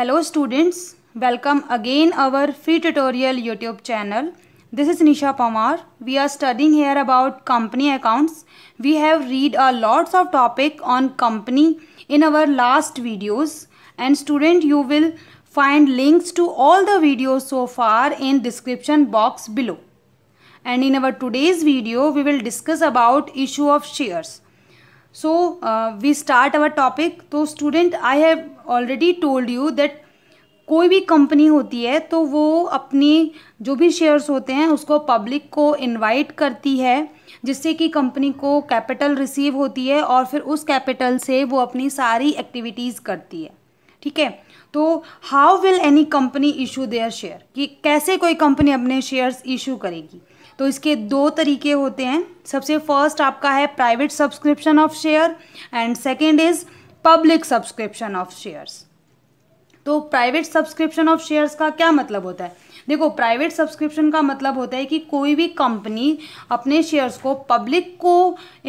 Hello students, welcome again our free tutorial YouTube channel. This is Nisha Pamar. We are studying here about company accounts. We have read a lots of topic on company in our last videos and student you will find links to all the videos so far in description box below. And in our today's video we will discuss about issue of shares. so uh, we start our topic तो student I have already told you that कोई भी company होती है तो वो अपनी जो भी शेयर्स होते हैं उसको पब्लिक को इनवाइट करती है जिससे कि कंपनी को कैपिटल रिसीव होती है और फिर उस कैपिटल से वो अपनी सारी एक्टिविटीज़ करती है ठीक है तो how will any company issue their share कि कैसे कोई कंपनी अपने शेयर्स इशू करेगी तो इसके दो तरीके होते हैं सबसे फर्स्ट आपका है private subscription of share and second is public subscription of shares तो प्राइवेट सब्सक्रिप्शन ऑफ शेयर्स का क्या मतलब होता है देखो प्राइवेट सब्सक्रिप्शन का मतलब होता है कि कोई भी कंपनी अपने शेयर्स को पब्लिक को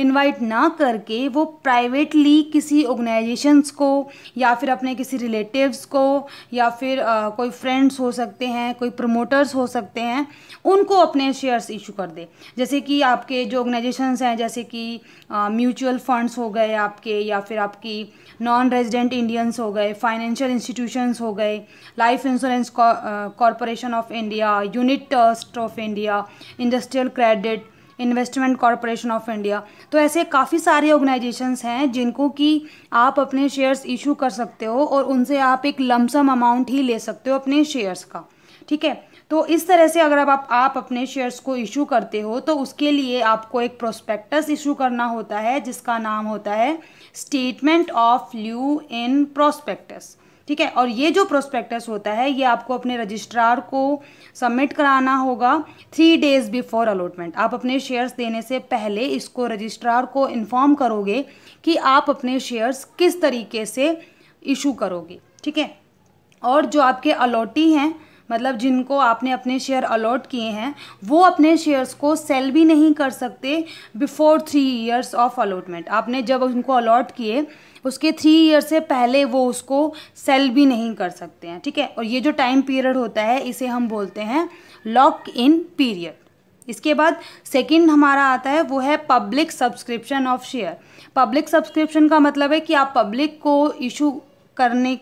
इनवाइट ना करके वो प्राइवेटली किसी ऑर्गेनाइजेशंस को या फिर अपने किसी रिलेटिव्स को या फिर आ, कोई फ्रेंड्स हो सकते हैं कोई प्रमोटर्स हो सकते हैं उनको अपने शेयर्स इशू कर दे जैसे कि आपके जो ऑर्गेनाइजेशन हैं जैसे कि म्यूचुअल फंड्स हो गए आपके या फिर आपकी नॉन रेजिडेंट इंडियंस हो गए फाइनेंशियल इंस्टीट्यूशन कॉरपोरेशंस हो गए life insurance corporation of India unit trust of India industrial credit investment corporation of India तो ऐसे काफ़ी सारे ऑर्गेनाइजेशंस हैं जिनको कि आप अपने शेयर्स इशू कर सकते हो और उनसे आप एक लमसम अमाउंट ही ले सकते हो अपने शेयर्स का ठीक है तो इस तरह से अगर आप आप अपने शेयर्स को इशू करते हो तो उसके लिए आपको एक प्रोस्पेक्टस इशू करना होता है जिसका नाम होता है statement of lieu in prospectus ठीक है और ये जो प्रोस्पेक्टस होता है ये आपको अपने रजिस्ट्रार को सबमिट कराना होगा थ्री डेज बिफोर अलॉटमेंट आप अपने शेयर्स देने से पहले इसको रजिस्ट्रार को इन्फॉर्म करोगे कि आप अपने शेयर्स किस तरीके से इशू करोगे ठीक है और जो आपके अलॉटी हैं मतलब जिनको आपने अपने शेयर अलॉट किए हैं वो अपने शेयर्स को सेल भी नहीं कर सकते before three years of allotment आपने जब उनको अलॉट किए उसके थ्री ईयर से पहले वो उसको सेल भी नहीं कर सकते हैं ठीक है और ये जो टाइम पीरियड होता है इसे हम बोलते हैं लॉक इन पीरियड इसके बाद सेकंड हमारा आता है वो है public subscription of share public subscription का मतलब है कि आप पब्लिक को इशू करने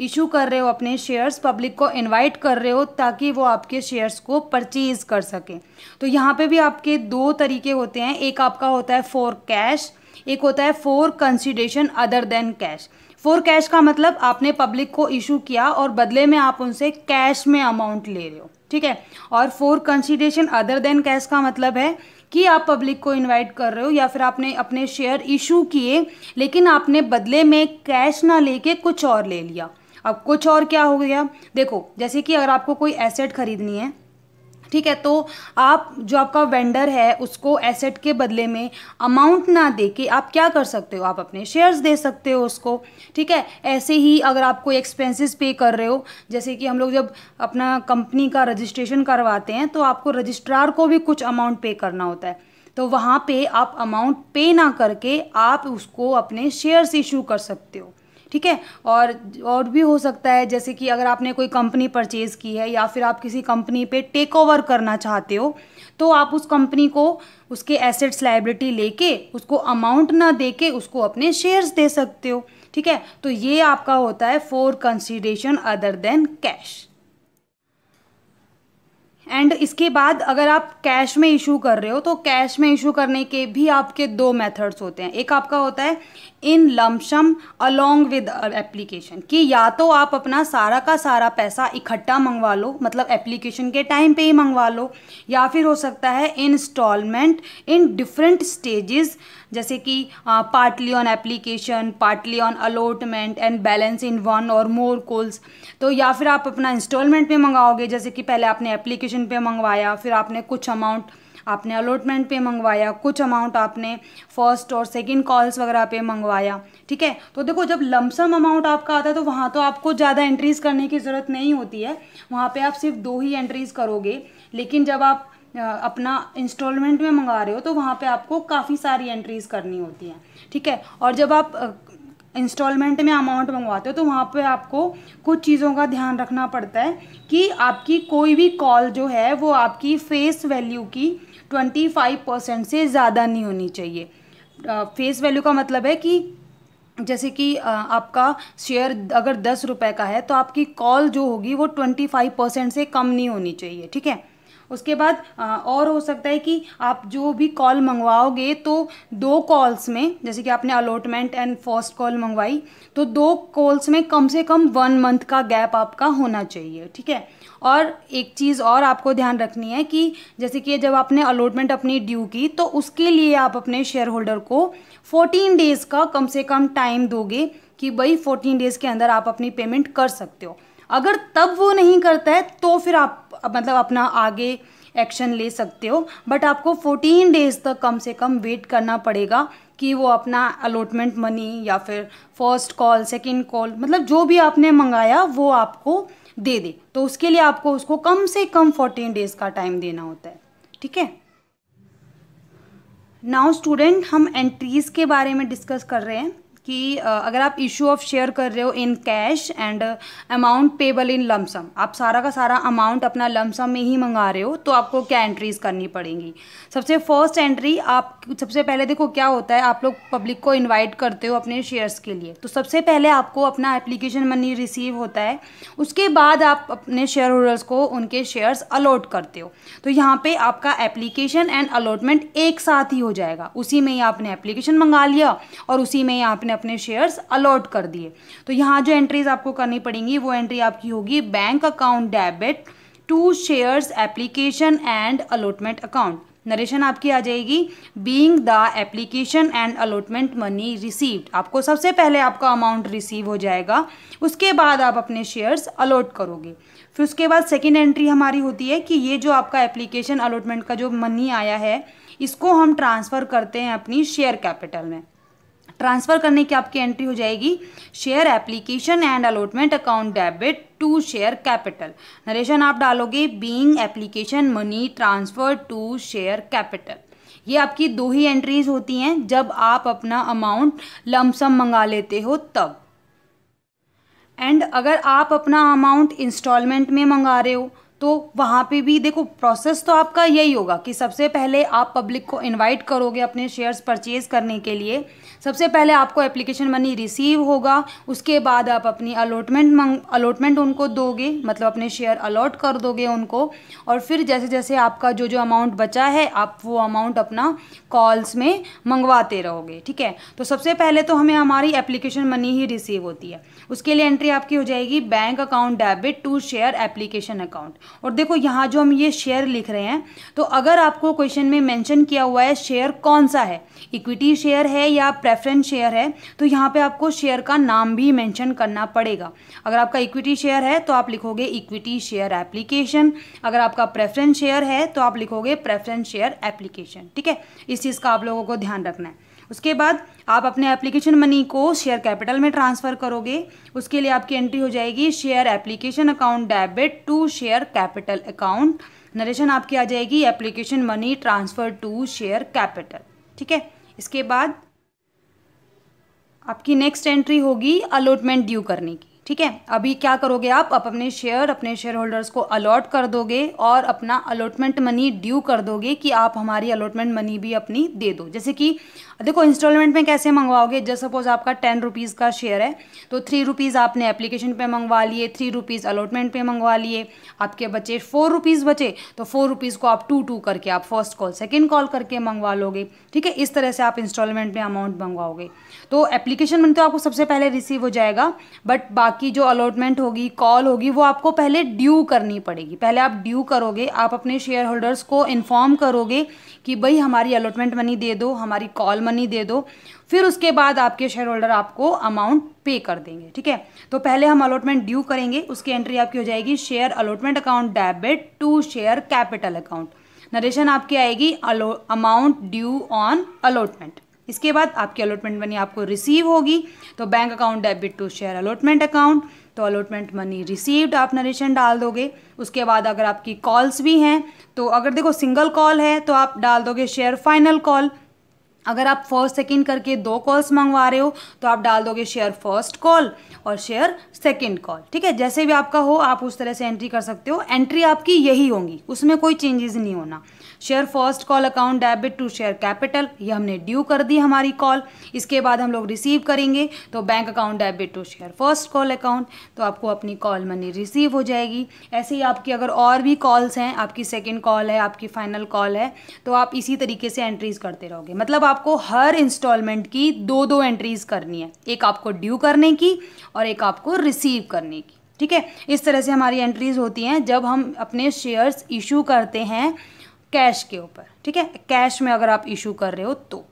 इशू कर रहे हो अपने शेयर्स पब्लिक को इनवाइट कर रहे हो ताकि वो आपके शेयर्स को परचेज कर सकें तो यहाँ पे भी आपके दो तरीके होते हैं एक आपका होता है फॉर कैश एक होता है for consideration other than cash for cash का मतलब आपने पब्लिक को इशू किया और बदले में आप उनसे कैश में अमाउंट ले रहे हो ठीक है और for consideration other than cash का मतलब है कि आप पब्लिक को इनवाइट कर रहे हो या फिर आपने अपने शेयर इशू किए लेकिन आपने बदले में कैश ना लेके कुछ और ले लिया अब कुछ और क्या हो गया देखो जैसे कि अगर आपको कोई एसेट खरीदनी है ठीक है तो आप जो आपका वेंडर है उसको एसेट के बदले में अमाउंट ना दे के आप क्या कर सकते हो आप अपने शेयर्स दे सकते हो उसको ठीक है ऐसे ही अगर आप कोई एक्सपेंसेस पे कर रहे हो जैसे कि हम लोग जब अपना कंपनी का रजिस्ट्रेशन करवाते हैं तो आपको रजिस्ट्रार को भी कुछ अमाउंट पे करना होता है तो वहाँ पे आप अमाउंट पे ना करके आप उसको अपने शेयर्स इशू कर सकते हो ठीक है और और भी हो सकता है जैसे कि अगर आपने कोई कंपनी परचेज़ की है या फिर आप किसी कंपनी पे टेक ओवर करना चाहते हो तो आप उस कंपनी को उसके एसेट्स लाइबिलिटी लेके उसको अमाउंट ना दे के उसको अपने शेयर्स दे सकते हो ठीक है तो ये आपका होता है for consideration other than cash and इसके बाद अगर आप कैश में इशू कर रहे हो तो कैश में इशू करने के भी आपके दो मेथड्स होते हैं एक आपका होता है in lumpsum along with application कि या तो आप अपना सारा का सारा पैसा इकट्ठा मंगवा लो मतलब एप्लीकेशन के टाइम पे ही मंगवा लो या फिर हो सकता है इंस्टॉलमेंट इन डिफरेंट स्टेजेस जैसे कि partly on application partly on allotment and balance in one और मोर कोल्स तो या फिर आप अपना इंस्टॉलमेंट में मंगाओगे जैसे कि पहले आपने एप्लीकेशन कमीशन पे मंगवाया फिर आपने कुछ अमाउंट आपने अलॉटमेंट पे मंगवाया कुछ अमाउंट आपने फर्स्ट और सेकंड कॉल्स वगैरह पे मंगवाया ठीक है तो देखो जब लमसम अमाउंट आपका आता है तो वहाँ तो आपको ज़्यादा एंट्रीज़ करने की ज़रूरत नहीं होती है वहाँ पे आप सिर्फ दो ही एंट्रीज़ करोगे लेकिन जब आप अपना इंस्टॉलमेंट में मंगा रहे हो तो वहाँ पे आपको काफ़ी सारी एंट्रीज़ करनी होती हैं ठीक है और जब आप इंस्टॉलमेंट में अमाउंट मंगवाते हो तो वहाँ पे आपको कुछ चीज़ों का ध्यान रखना पड़ता है कि आपकी कोई भी कॉल जो है वो आपकी फेस वैल्यू की ट्वेंटी फाइव परसेंट से ज़्यादा नहीं होनी चाहिए फेस वैल्यू का मतलब है कि जैसे कि आपका शेयर अगर दस रुपये का है तो आपकी कॉल जो होगी वो ट्वेंटी फाइव परसेंट से कम नहीं होनी चाहिए ठीक है उसके बाद और हो सकता है कि आप जो भी कॉल मंगवाओगे तो दो कॉल्स में जैसे कि आपने अलॉटमेंट एंड फर्स्ट कॉल मंगवाई तो दो कॉल्स में कम से कम वन मंथ का गैप आपका होना चाहिए ठीक है और एक चीज़ और आपको ध्यान रखनी है कि जैसे कि जब आपने अलॉटमेंट अपनी ड्यू की तो उसके लिए आप अपने शेयर होल्डर को 14 डेज़ का कम से कम टाइम दोगे कि भाई 14 डेज़ के अंदर आप अपनी पेमेंट कर सकते हो अगर तब वो नहीं करता है तो फिर आप मतलब अपना आगे एक्शन ले सकते हो बट आपको 14 डेज तक कम से कम वेट करना पड़ेगा कि वो अपना अलॉटमेंट मनी या फिर फर्स्ट कॉल सेकंड कॉल मतलब जो भी आपने मंगाया वो आपको दे दे तो उसके लिए आपको उसको कम से कम 14 डेज का टाइम देना होता है ठीक है नाउ स्टूडेंट हम एंट्रीज़ के बारे में डिस्कस कर रहे हैं कि अगर आप इशू ऑफ शेयर कर रहे हो in cash and amount payable in lump sum आप सारा का सारा अमाउंट अपना लमसम में ही मंगा रहे हो तो आपको क्या एंट्रीज करनी पड़ेंगी सबसे फर्स्ट एंट्री आप सबसे पहले देखो क्या होता है आप लोग पब्लिक को इन्वाइट करते हो अपने शेयर्स के लिए तो सबसे पहले आपको अपना एप्लीकेशन मनी रिसीव होता है उसके बाद आप अपने शेयर होल्डर्स को उनके शेयर्स अलॉट करते हो तो यहाँ पे आपका एप्लीकेशन एंड अलॉटमेंट एक साथ ही हो जाएगा उसी में ही आपने एप्लीकेशन मंगा लिया और उसी में ही आपने अपने शेयर्स अलॉट कर दिए तो यहाँ जो एंट्रीज आपको करनी पड़ेंगी वो एंट्री आपकी होगी bank account debit to shares application and allotment account narration आपकी आ जाएगी being the application and allotment money received आपको सबसे पहले आपका अमाउंट रिसीव हो जाएगा उसके बाद आप अपने शेयर्स अलॉट करोगे फिर उसके बाद सेकेंड एंट्री हमारी होती है कि ये जो आपका एप्लीकेशन अलॉटमेंट का जो मनी आया है इसको हम ट्रांसफ़र करते हैं अपनी शेयर कैपिटल में ट्रांसफ़र करने की आपकी एंट्री हो जाएगी share application and allotment account debit to share capital narration आप डालोगे being application money transfer to share capital ये आपकी दो ही एंट्रीज होती हैं जब आप अपना अमाउंट लमसम मंगा लेते हो तब एंड अगर आप अपना अमाउंट इंस्टॉलमेंट में मंगा रहे हो तो वहाँ पे भी देखो प्रोसेस तो आपका यही होगा कि सबसे पहले आप पब्लिक को इनवाइट करोगे अपने शेयर्स परचेज करने के लिए सबसे पहले आपको एप्लीकेशन मनी रिसीव होगा उसके बाद आप अपनी अलॉटमेंट मंग अलॉटमेंट उनको दोगे मतलब अपने शेयर अलॉट कर दोगे उनको और फिर जैसे जैसे आपका जो जो अमाउंट बचा है आप वो अमाउंट अपना कॉल्स में मंगवाते रहोगे ठीक है तो सबसे पहले तो हमें हमारी एप्लीकेशन मनी ही रिसीव होती है उसके लिए एंट्री आपकी हो जाएगी bank account debit to share application account और देखो यहाँ जो हम ये शेयर लिख रहे हैं तो अगर आपको क्वेश्चन में मेंशन किया हुआ है शेयर कौन सा है इक्विटी शेयर है या प्रेफरेंस शेयर है तो यहाँ पे आपको शेयर का नाम भी मेंशन करना पड़ेगा अगर आपका इक्विटी शेयर है तो आप लिखोगे इक्विटी शेयर एप्लीकेशन अगर आपका प्रेफरेंस शेयर है तो आप लिखोगे प्रेफरेंस शेयर एप्लीकेशन ठीक है इस चीज़ का आप लोगों को ध्यान रखना है उसके बाद आप अपने एप्लीकेशन मनी को शेयर कैपिटल में ट्रांसफ़र करोगे उसके लिए आपकी एंट्री हो जाएगी share application account debit to share capital account narration आपकी आ जाएगी application money transfer to share capital ठीक है इसके बाद आपकी नेक्स्ट एंट्री होगी अलॉटमेंट ड्यू करने की ठीक है अभी क्या करोगे आप अपने शेयर अपने शेयर होल्डर्स को अलॉट कर दोगे और अपना अलॉटमेंट मनी ड्यू कर दोगे कि आप हमारी अलॉटमेंट मनी भी अपनी दे दो जैसे कि देखो इंस्टॉलमेंट में कैसे मंगवाओगे जैसे सपोज आपका टेन रुपीज़ का शेयर है तो थ्री रुपीज़ आपने एप्लीकेशन पे मंगवा लिए थ्री रुपीज़ अलॉटमेंट पे मंगवा लिए आपके बचे फोर रुपीज़ बचे तो फोर रुपीज़ को आप टू टू करके आप फर्स्ट कॉल सेकेंड कॉल करके मंगवा लोगे ठीक है इस तरह से आप इंस्टॉलमेंट में अमाउंट मंगवाओगे तो एप्लीकेशन मनी तो आपको सबसे पहले रिसीव हो जाएगा बट बाकी आपकी जो अलॉटमेंट होगी कॉल होगी वो आपको पहले ड्यू करनी पड़ेगी पहले आप ड्यू करोगे आप अपने शेयर होल्डर्स को इन्फॉर्म करोगे कि भाई हमारी अलॉटमेंट मनी दे दो हमारी कॉल मनी दे दो फिर उसके बाद आपके शेयर होल्डर आपको अमाउंट पे कर देंगे ठीक है तो पहले हम अलॉटमेंट ड्यू करेंगे उसकी एंट्री आपकी हो जाएगी share allotment account debit to share capital account narration आपकी आएगी अमाउंट ड्यू ऑन अलॉटमेंट इसके बाद आपकी अलॉटमेंट मनी आपको रिसीव होगी तो bank account debit to share allotment account तो अलॉटमेंट मनी रिसीव्ड आप नरेशन डाल दोगे उसके बाद अगर आपकी कॉल्स भी हैं तो अगर देखो सिंगल कॉल है तो आप डाल दोगे शेयर फाइनल कॉल अगर आप फर्स्ट सेकंड करके दो कॉल्स मंगवा रहे हो तो आप डाल दोगे शेयर फर्स्ट कॉल और शेयर सेकंड कॉल ठीक है जैसे भी आपका हो आप उस तरह से एंट्री कर सकते हो एंट्री आपकी यही होंगी उसमें कोई चेंजेस नहीं होना share first call account debit to share capital ये हमने ड्यू कर दी हमारी कॉल इसके बाद हम लोग रिसीव करेंगे तो bank account debit to share first call account तो आपको अपनी कॉल मनी रिसीव हो जाएगी ऐसे ही आपकी अगर और भी कॉल्स हैं आपकी सेकेंड कॉल है आपकी फाइनल कॉल है तो आप इसी तरीके से एंट्रीज करते रहोगे मतलब आपको हर इंस्टॉलमेंट की दो दो एंट्रीज करनी है एक आपको ड्यू करने की और एक आपको रिसीव करने की ठीक है इस तरह से हमारी एंट्रीज होती हैं जब हम अपने शेयर्स इशू करते हैं कैश के ऊपर ठीक है कैश में अगर आप इशू कर रहे हो तो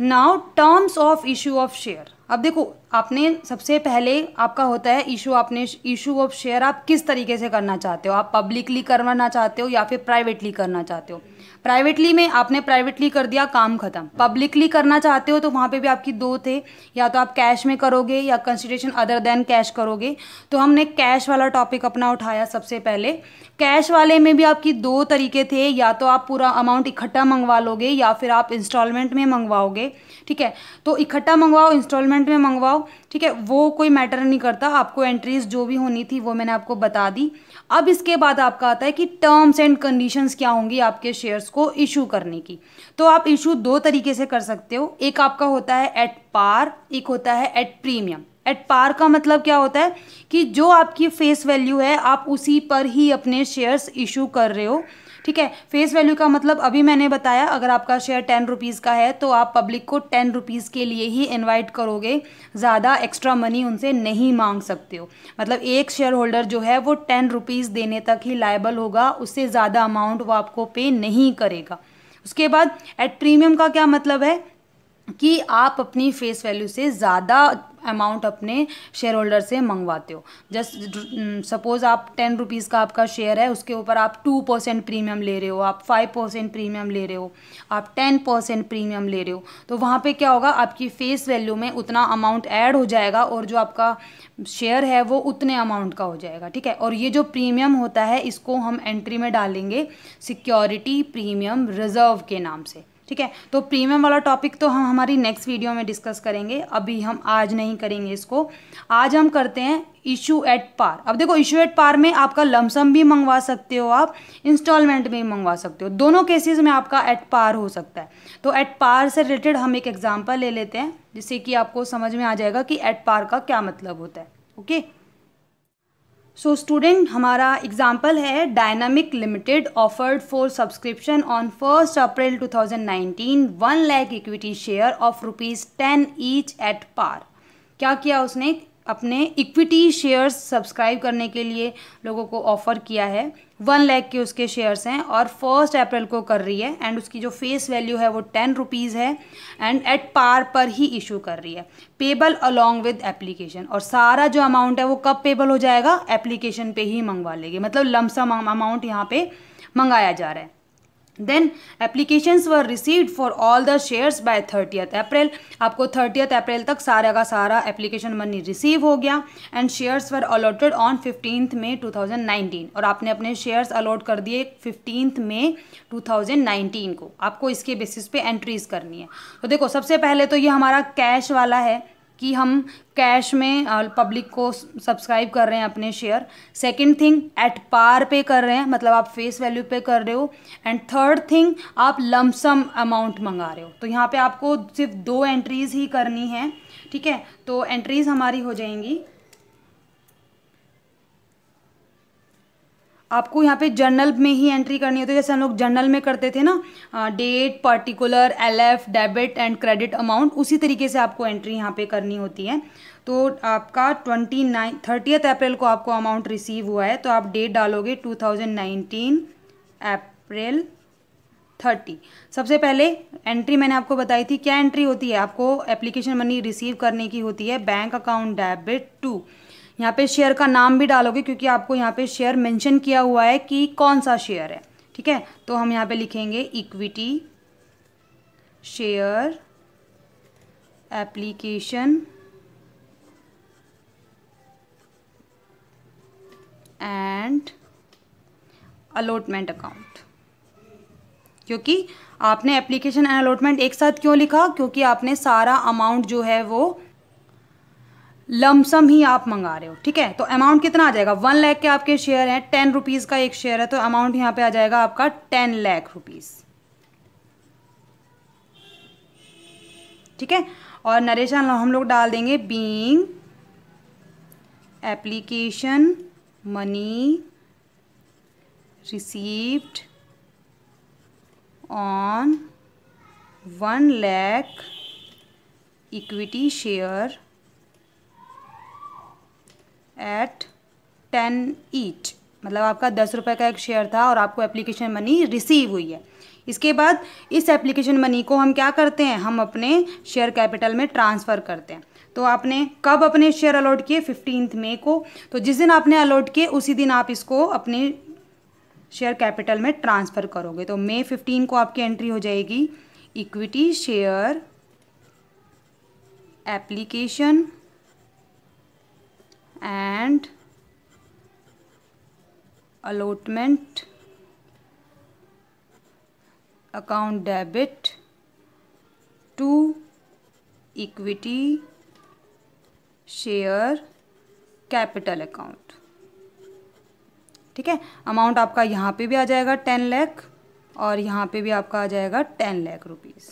now terms of issue of share अब देखो आपने सबसे पहले आपका होता है इशू आपने इशू ऑफ शेयर आप किस तरीके से करना चाहते हो आप पब्लिकली करवाना चाहते हो या फिर प्राइवेटली करना चाहते हो प्राइवेटली में आपने प्राइवेटली कर दिया काम खत्म पब्लिकली करना चाहते हो तो वहाँ पे भी आपकी दो थे या तो आप कैश में करोगे या कंसिडरेशन अदर देन कैश करोगे तो हमने कैश वाला टॉपिक अपना उठाया सबसे पहले कैश वाले में भी आपकी दो तरीके थे या तो आप पूरा अमाउंट इकट्ठा मंगवा लोगे या फिर आप इंस्टॉलमेंट में मंगवाओगे ठीक है तो इकट्ठा मंगवाओ इंस्टॉलमेंट में मंगवाओ ठीक है वो कोई मैटर नहीं करता आपको एंट्रीज जो भी होनी थी वो मैंने आपको बता दी अब इसके बाद आपका आता है कि टर्म्स एंड कंडीशंस क्या होंगी आपके शेयर्स को इशू करने की तो आप इशू दो तरीके से कर सकते हो एक आपका होता है एट पार एक होता है एट प्रीमियम एट पार का मतलब क्या होता है कि जो आपकी फेस वैल्यू है आप उसी पर ही अपने शेयर्स इशू कर रहे हो ठीक है फेस वैल्यू का मतलब अभी मैंने बताया अगर आपका शेयर टेन रुपीज़ का है तो आप पब्लिक को टेन रुपीज़ के लिए ही इन्वाइट करोगे ज़्यादा एक्स्ट्रा मनी उनसे नहीं मांग सकते हो मतलब एक शेयर होल्डर जो है वो टेन रुपीज़ देने तक ही लाइबल होगा उससे ज़्यादा अमाउंट वो आपको पे नहीं करेगा उसके बाद एट प्रीमियम का क्या मतलब है कि आप अपनी फेस वैल्यू से ज़्यादा अमाउंट अपने शेयर होल्डर से मंगवाते हो जस्ट सपोज़ mm, आप टेन रुपीज़ का आपका शेयर है उसके ऊपर आप टू परसेंट प्रीमियम ले रहे हो आप फाइव परसेंट प्रीमियम ले रहे हो आप टेन परसेंट प्रीमियम ले रहे हो तो वहाँ पे क्या होगा आपकी फेस वैल्यू में उतना अमाउंट ऐड हो जाएगा और जो आपका शेयर है वो उतने अमाउंट का हो जाएगा ठीक है और ये जो प्रीमियम होता है इसको हम एंट्री में डालेंगे सिक्योरिटी प्रीमियम रिजर्व के नाम से ठीक है तो प्रीमियम वाला टॉपिक तो हम हमारी नेक्स्ट वीडियो में डिस्कस करेंगे अभी हम आज नहीं करेंगे इसको आज हम करते हैं इशू एट पार अब देखो इशू एट पार में आपका लमसम भी मंगवा सकते हो आप इंस्टॉलमेंट भी मंगवा सकते हो दोनों केसेस में आपका एट पार हो सकता है तो एट पार से रिलेटेड हम एक एग्जांपल ले लेते हैं जिससे कि आपको समझ में आ जाएगा कि एट पार का क्या मतलब होता है ओके okay? सो स्टूडेंट हमारा एग्जाम्पल है dynamic limited offered for subscription on first April 2019 one lakh equity share of rupees ten each at par क्या किया उसने अपने इक्विटी शेयर्स सब्सक्राइब करने के लिए लोगों को ऑफ़र किया है वन लैख के उसके शेयर्स हैं और फर्स्ट अप्रैल को कर रही है एंड उसकी जो फेस वैल्यू है वो टेन रुपीज़ है एंड एट पार पर ही इशू कर रही है पेबल अलोंग विद एप्लीकेशन और सारा जो अमाउंट है वो कब पेबल हो जाएगा एप्लीकेशन पे ही मंगवा लेगी मतलब लमसम अमाउंट यहाँ पे मंगाया जा रहा है then applications were received for all the shares by thirtieth April आपको थर्टियथ अप्रैल तक सारा का सारा एप्लीकेशन मनी रिसीव हो गया and shares were allotted on fifteenth May 2019 और आपने अपने शेयर्स अलॉट कर दिए फिफ्टींथ मे 2019 को आपको इसके बेसिस पे एंट्रीज करनी है तो देखो सबसे पहले तो ये हमारा कैश वाला है कि हम कैश में पब्लिक को सब्सक्राइब कर रहे हैं अपने share second thing at par पे कर रहे हैं मतलब आप फेस वैल्यू पे कर रहे हो एंड थर्ड थिंग आप लमसम अमाउंट मंगा रहे हो तो यहाँ पे आपको सिर्फ दो एंट्रीज़ ही करनी है ठीक है तो एंट्रीज़ हमारी हो जाएंगी आपको यहाँ पे जर्नल में ही एंट्री करनी होती है जैसे हम लोग जर्नल में करते थे ना date particular LF debit and credit amount उसी तरीके से आपको एंट्री यहाँ पे करनी होती है तो आपका ट्वेंटी नाइन थर्टियथ अप्रैल को आपको अमाउंट रिसीव हुआ है तो आप डेट डालोगे टू थाउजेंड अप्रैल थर्टी सबसे पहले एंट्री मैंने आपको बताई थी क्या एंट्री होती है आपको एप्लीकेशन मनी रिसीव करने की होती है बैंक अकाउंट डेबिट टू यहाँ पे शेयर का नाम भी डालोगे क्योंकि आपको यहाँ पे शेयर मेंशन किया हुआ है कि कौन सा शेयर है ठीक है तो हम यहाँ पे लिखेंगे equity share application and allotment account क्योंकि आपने एप्लीकेशन एंड अलॉटमेंट एक साथ क्यों लिखा क्योंकि आपने सारा अमाउंट जो है वो लमसम ही आप मंगा रहे हो ठीक है तो अमाउंट कितना आ जाएगा वन लैख के आपके शेयर हैं टेन रुपीज़ का एक शेयर है तो अमाउंट यहां पे आ जाएगा आपका टेन लैख रुपीज़ ठीक है और नरेशन हम लोग डाल देंगे being application money received on one lakh equity share at ten each मतलब आपका दस रुपये का एक शेयर था और आपको एप्लीकेशन मनी रिसीव हुई है इसके बाद इस एप्लीकेशन मनी को हम क्या करते हैं हम अपने शेयर कैपिटल में ट्रांसफ़र करते हैं तो आपने कब अपने शेयर अलॉट किए फिफ्टीन मे को तो जिस दिन आपने अलॉट किए उसी दिन आप इसको अपने शेयर कैपिटल में ट्रांसफ़र करोगे तो मे फिफ्टीन को आपकी एंट्री हो जाएगी equity share application and allotment account debit to equity share capital account ठीक है अमाउंट आपका यहाँ पे भी आ जाएगा टेन लैख और यहाँ पे भी आपका आ जाएगा टेन लैख रुपीज़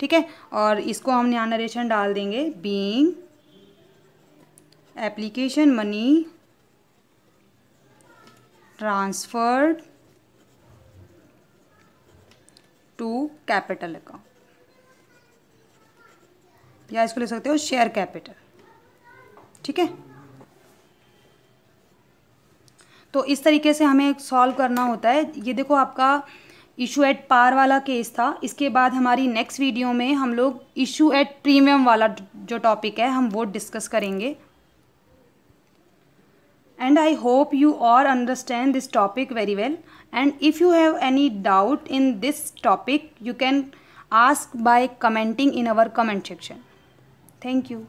ठीक है और इसको हम यहाँ नरेशन डाल देंगे being application money transfer to capital account या इसको ले सकते हो शेयर कैपिटल ठीक है तो इस तरीके से हमें सॉल्व करना होता है ये देखो आपका इशू एट पार वाला केस था इसके बाद हमारी नेक्स्ट वीडियो में हम लोग इशू एट प्रीमियम वाला जो टॉपिक है हम वो डिस्कस करेंगे and I hope you all understand this topic very well and if you have any doubt in this topic you can ask by commenting in our comment section. Thank you.